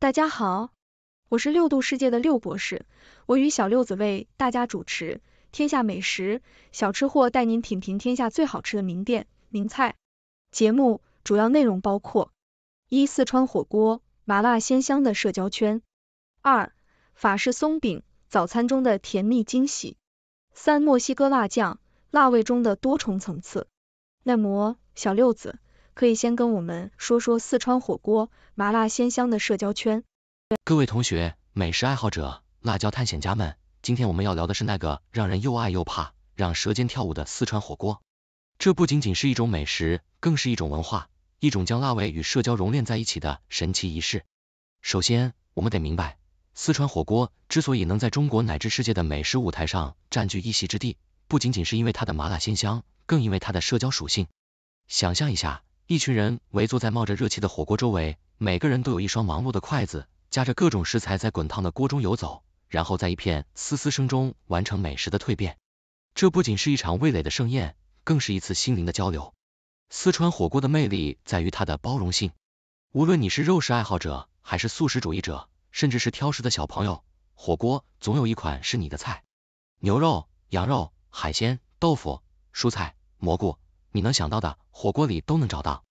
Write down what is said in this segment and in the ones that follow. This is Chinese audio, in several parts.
大家好，我是六度世界的六博士，我与小六子为大家主持《天下美食小吃货》，带您品评天下最好吃的名店名菜。节目主要内容包括：一、四川火锅，麻辣鲜香的社交圈；二、法式松饼，早餐中的甜蜜惊喜；三、墨西哥辣酱，辣味中的多重层次。耐磨，小六子。可以先跟我们说说四川火锅麻辣鲜香的社交圈。各位同学、美食爱好者、辣椒探险家们，今天我们要聊的是那个让人又爱又怕、让舌尖跳舞的四川火锅。这不仅仅是一种美食，更是一种文化，一种将辣味与社交融炼在一起的神奇仪式。首先，我们得明白，四川火锅之所以能在中国乃至世界的美食舞台上占据一席之地，不仅仅是因为它的麻辣鲜香，更因为它的社交属性。想象一下，一群人围坐在冒着热气的火锅周围，每个人都有一双忙碌的筷子，夹着各种食材在滚烫的锅中游走，然后在一片嘶嘶声中完成美食的蜕变。这不仅是一场味蕾的盛宴，更是一次心灵的交流。四川火锅的魅力在于它的包容性，无论你是肉食爱好者，还是素食主义者，甚至是挑食的小朋友，火锅总有一款是你的菜。牛肉、羊肉、海鲜、豆腐、蔬菜、蘑菇。你能想到的火锅里都能找到，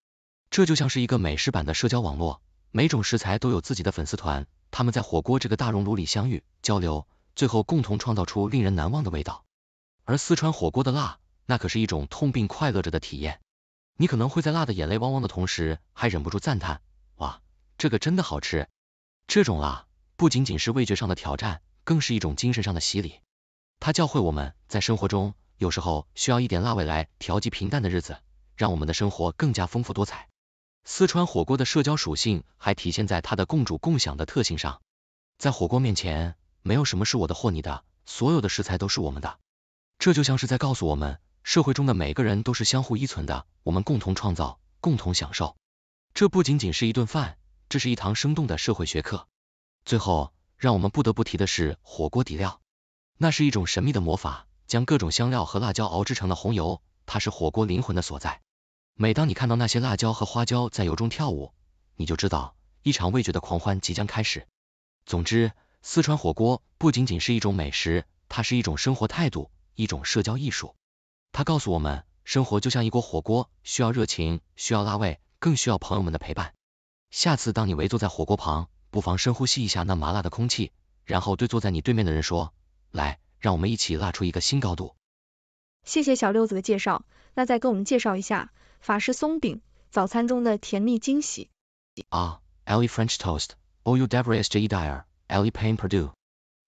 这就像是一个美食版的社交网络，每种食材都有自己的粉丝团，他们在火锅这个大熔炉里相遇、交流，最后共同创造出令人难忘的味道。而四川火锅的辣，那可是一种痛并快乐着的体验。你可能会在辣的眼泪汪汪的同时，还忍不住赞叹：哇，这个真的好吃！这种辣不仅仅是味觉上的挑战，更是一种精神上的洗礼。它教会我们在生活中。有时候需要一点辣味来调剂平淡的日子，让我们的生活更加丰富多彩。四川火锅的社交属性还体现在它的共煮共享的特性上，在火锅面前，没有什么是我的或你的，所有的食材都是我们的。这就像是在告诉我们，社会中的每个人都是相互依存的，我们共同创造，共同享受。这不仅仅是一顿饭，这是一堂生动的社会学课。最后，让我们不得不提的是火锅底料，那是一种神秘的魔法。将各种香料和辣椒熬制成的红油，它是火锅灵魂的所在。每当你看到那些辣椒和花椒在油中跳舞，你就知道一场味觉的狂欢即将开始。总之，四川火锅不仅仅是一种美食，它是一种生活态度，一种社交艺术。它告诉我们，生活就像一锅火锅，需要热情，需要辣味，更需要朋友们的陪伴。下次当你围坐在火锅旁，不妨深呼吸一下那麻辣的空气，然后对坐在你对面的人说：“来。”让我们一起拉出一个新高度。谢谢小六子的介绍，那再给我们介绍一下法式松饼，早餐中的甜蜜惊喜。啊，le French Toast，ou d e v e s je dire，le p a y n perdu。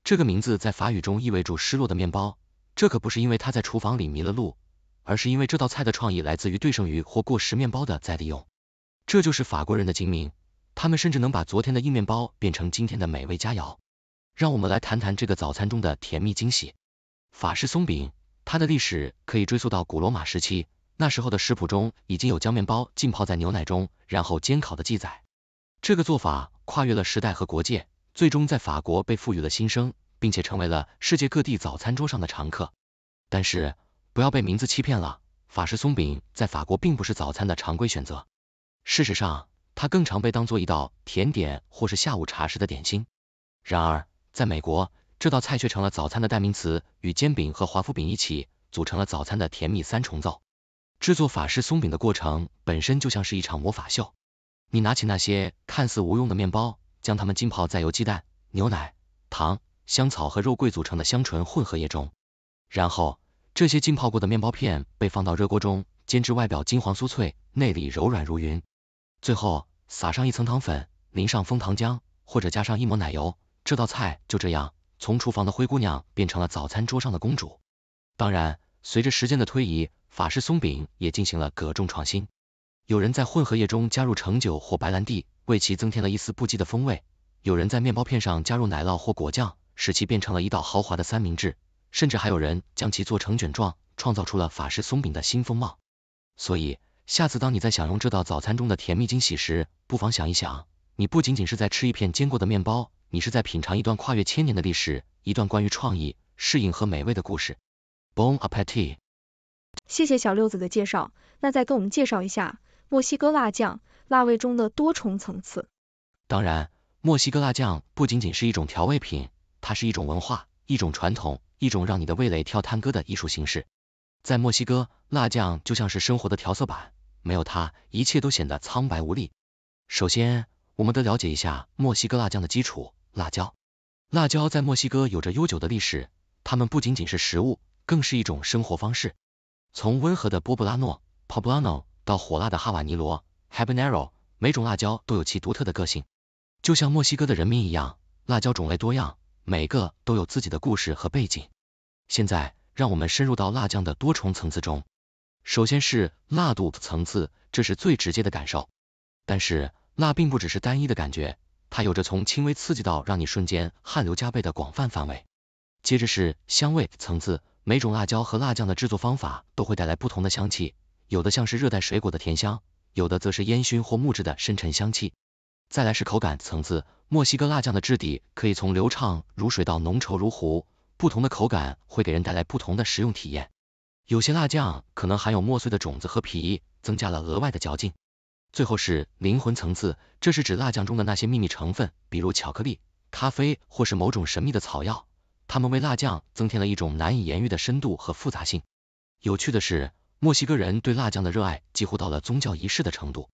这个名字在法语中意味着失落的面包，这可不是因为他在厨房里迷了路，而是因为这道菜的创意来自于对剩余或过时面包的再利用。这就是法国人的精明，他们甚至能把昨天的硬面包变成今天的美味佳肴。让我们来谈谈这个早餐中的甜蜜惊喜——法式松饼。它的历史可以追溯到古罗马时期，那时候的食谱中已经有将面包浸泡在牛奶中，然后煎烤的记载。这个做法跨越了时代和国界，最终在法国被赋予了新生，并且成为了世界各地早餐桌上的常客。但是，不要被名字欺骗了，法式松饼在法国并不是早餐的常规选择。事实上，它更常被当做一道甜点或是下午茶时的点心。然而，在美国，这道菜却成了早餐的代名词，与煎饼和华夫饼一起组成了早餐的甜蜜三重奏。制作法式松饼的过程本身就像是一场魔法秀。你拿起那些看似无用的面包，将它们浸泡在由鸡蛋、牛奶、糖、香草和肉桂组成的香醇混合液中，然后这些浸泡过的面包片被放到热锅中煎至外表金黄酥脆，内里柔软如云。最后撒上一层糖粉，淋上枫糖浆，或者加上一抹奶油。这道菜就这样从厨房的灰姑娘变成了早餐桌上的公主。当然，随着时间的推移，法式松饼也进行了各种创新。有人在混合液中加入橙酒或白兰地，为其增添了一丝不羁的风味；有人在面包片上加入奶酪或果酱，使其变成了一道豪华的三明治；甚至还有人将其做成卷状，创造出了法式松饼的新风貌。所以，下次当你在享用这道早餐中的甜蜜惊喜时，不妨想一想，你不仅仅是在吃一片煎过的面包。你是在品尝一段跨越千年的历史，一段关于创意、适应和美味的故事。Bon appetit。谢谢小六子的介绍，那再跟我们介绍一下墨西哥辣酱辣味中的多重层次。当然，墨西哥辣酱不仅仅是一种调味品，它是一种文化，一种传统，一种让你的味蕾跳探戈的艺术形式。在墨西哥，辣酱就像是生活的调色板，没有它，一切都显得苍白无力。首先，我们得了解一下墨西哥辣酱的基础。辣椒，辣椒在墨西哥有着悠久的历史，它们不仅仅是食物，更是一种生活方式。从温和的波布拉诺 （Poblano） 到火辣的哈瓦尼罗 （Habanero），每种辣椒都有其独特的个性。就像墨西哥的人民一样，辣椒种类多样，每个都有自己的故事和背景。现在，让我们深入到辣酱的多重层次中。首先是辣度层次，这是最直接的感受。但是，辣并不只是单一的感觉。它有着从轻微刺激到让你瞬间汗流浃背的广泛范围。接着是香味层次，每种辣椒和辣酱的制作方法都会带来不同的香气，有的像是热带水果的甜香，有的则是烟熏或木质的深沉香气。再来是口感层次，墨西哥辣酱的质地可以从流畅如水到浓稠如糊，不同的口感会给人带来不同的食用体验。有些辣酱可能含有磨碎的种子和皮，增加了额外的嚼劲。最后是灵魂层次，这是指辣酱中的那些秘密成分，比如巧克力、咖啡或是某种神秘的草药，它们为辣酱增添了一种难以言喻的深度和复杂性。有趣的是，墨西哥人对辣酱的热爱几乎到了宗教仪式的程度，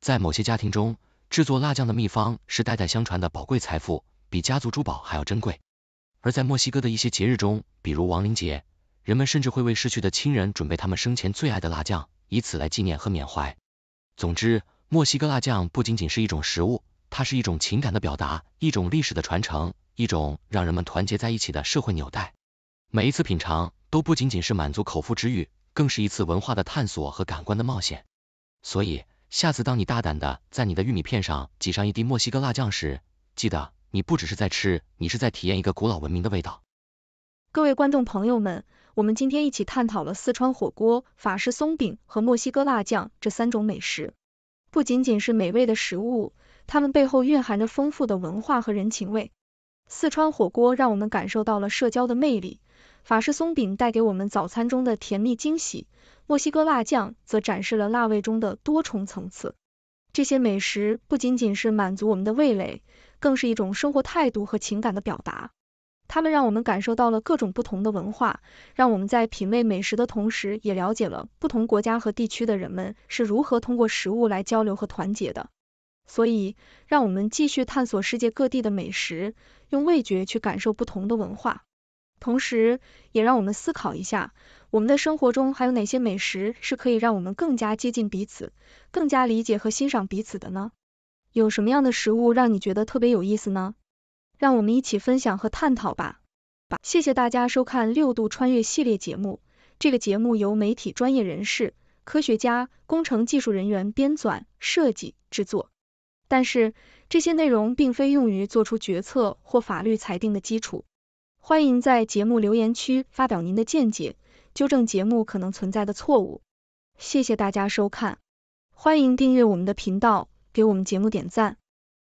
在某些家庭中，制作辣酱的秘方是代代相传的宝贵财富，比家族珠宝还要珍贵。而在墨西哥的一些节日中，比如亡灵节，人们甚至会为逝去的亲人准备他们生前最爱的辣酱，以此来纪念和缅怀。总之，墨西哥辣酱不仅仅是一种食物，它是一种情感的表达，一种历史的传承，一种让人们团结在一起的社会纽带。每一次品尝，都不仅仅是满足口腹之欲，更是一次文化的探索和感官的冒险。所以，下次当你大胆的在你的玉米片上挤上一滴墨西哥辣酱时，记得你不只是在吃，你是在体验一个古老文明的味道。各位观众朋友们。我们今天一起探讨了四川火锅、法式松饼和墨西哥辣酱这三种美食。不仅仅是美味的食物，它们背后蕴含着丰富的文化和人情味。四川火锅让我们感受到了社交的魅力，法式松饼带给我们早餐中的甜蜜惊喜，墨西哥辣酱则展示了辣味中的多重层次。这些美食不仅仅是满足我们的味蕾，更是一种生活态度和情感的表达。他们让我们感受到了各种不同的文化，让我们在品味美食的同时，也了解了不同国家和地区的人们是如何通过食物来交流和团结的。所以，让我们继续探索世界各地的美食，用味觉去感受不同的文化，同时，也让我们思考一下，我们的生活中还有哪些美食是可以让我们更加接近彼此，更加理解和欣赏彼此的呢？有什么样的食物让你觉得特别有意思呢？让我们一起分享和探讨吧，吧！谢谢大家收看《六度穿越》系列节目。这个节目由媒体专业人士、科学家、工程技术人员编纂、设计、制作。但是这些内容并非用于做出决策或法律裁定的基础。欢迎在节目留言区发表您的见解，纠正节目可能存在的错误。谢谢大家收看，欢迎订阅我们的频道，给我们节目点赞。